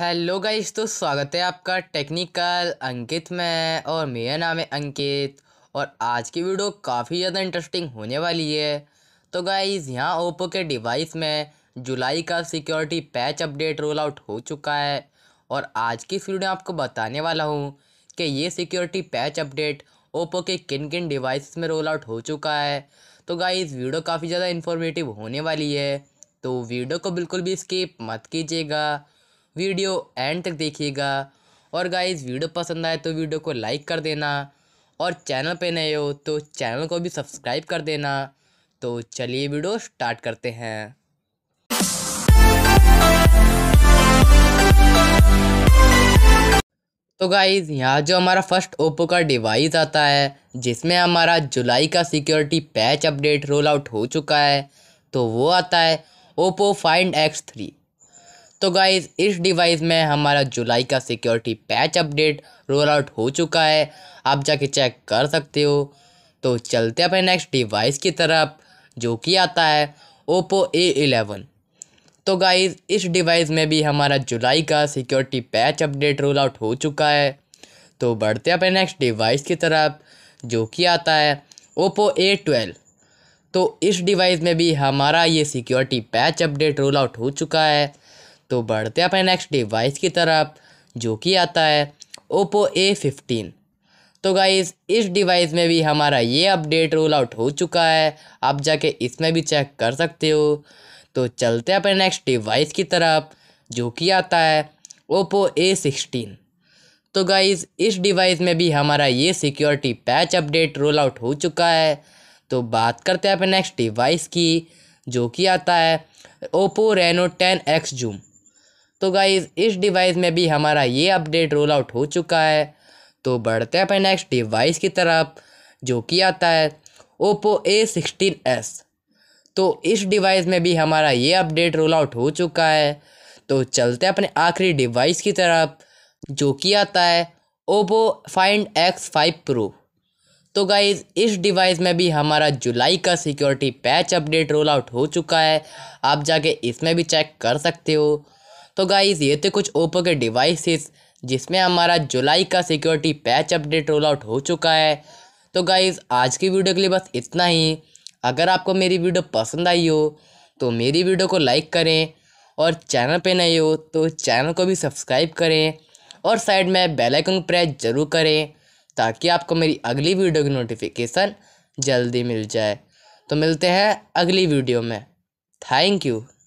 hello guys तो स्वागत है आपका टेक्निकल अंकित में और मेरा नाम है अंकित और आज की वीडियो काफ़ी ज़्यादा इंटरेस्टिंग होने वाली है तो गाइस यहाँ ओप्पो के डिवाइस में जुलाई का security patch update roll out हो चुका है और आज की इस वीडियो आपको बताने वाला हूँ कि ये सिक्योरिटी पैच अपडेट ओप्पो के किन किन डिवाइस में रोल आउट हो चुका है तो गाइज़ वीडियो काफ़ी ज़्यादा इन्फॉर्मेटिव होने वाली है तो वीडियो को बिल्कुल भी स्किप मत कीजिएगा वीडियो एंड तक देखिएगा और गाइज वीडियो पसंद आए तो वीडियो को लाइक कर देना और चैनल पे नए हो तो चैनल को भी सब्सक्राइब कर देना तो चलिए वीडियो स्टार्ट करते हैं तो गाइज़ यहाँ जो हमारा फर्स्ट ओप्पो का डिवाइस आता है जिसमें हमारा जुलाई का security patch update roll out हो चुका है तो वो आता है ओप्पो फाइंड एक्स थ्री तो गाइज़ इस डिवाइस में हमारा जुलाई का security patch update roll out हो चुका है आप जाके चेक कर सकते हो तो चलते अपने नेक्स्ट डिवाइस की तरफ जो कि आता है ओप्पो ए एलेवन तो गाइज़ इस डिवाइस में भी हमारा जुलाई का security patch update roll out हो चुका है तो बढ़ते अपने नेक्स्ट डिवाइस की तरफ जो कि आता है ओप्पो ए ट्वेल्व तो इस डिवाइस में भी हमारा ये security patch update roll out हो चुका है तो बढ़ते अपने नेक्स्ट डिवाइस की तरफ जो कि आता है ओप्पो ए फिफ्टीन तो गाइज़ इस डिवाइस में भी हमारा ये अपडेट रोल आउट हो चुका है आप जाके इसमें भी चेक कर सकते हो तो चलते हैं अपने नेक्स्ट डिवाइस की तरफ जो कि आता है ओप्पो ए सिक्सटीन तो गाइज़ इस डिवाइस में भी हमारा ये security patch update roll out हो चुका है तो बात करते हैं अपने नेक्स्ट डिवाइस की जो कि आता है Oppo Reno ten X zoom तो गाइज़ इस डिवाइस में भी हमारा ये अपडेट रोल आउट हो चुका है तो बढ़ते हैं अपने नेक्स्ट डिवाइस की तरफ जो कि आता है ओप्पो ए सिक्सटीन एस तो इस डिवाइस में भी हमारा ये अपडेट रोल आउट हो चुका है तो चलते हैं अपने आखिरी डिवाइस की तरफ जो कि आता है Oppo find X five Pro तो गाइज़ इस डिवाइस में भी हमारा जुलाई का security patch update roll out हो चुका है आप जाके इसमें भी चेक कर सकते हो तो गाइज़ ये थे कुछ ओप्पो के डिवाइसेस जिसमें हमारा जुलाई का security patch update roll out हो चुका है तो गाइज़ आज की वीडियो के लिए बस इतना ही अगर आपको मेरी वीडियो पसंद आई हो तो मेरी वीडियो को लाइक करें और चैनल पे नए हो तो चैनल को भी सब्सक्राइब करें और साइड में बेल आइकन प्रेस जरूर करें ताकि आपको मेरी अगली वीडियो की नोटिफिकेशन जल्दी मिल जाए तो मिलते हैं अगली वीडियो में थैंक यू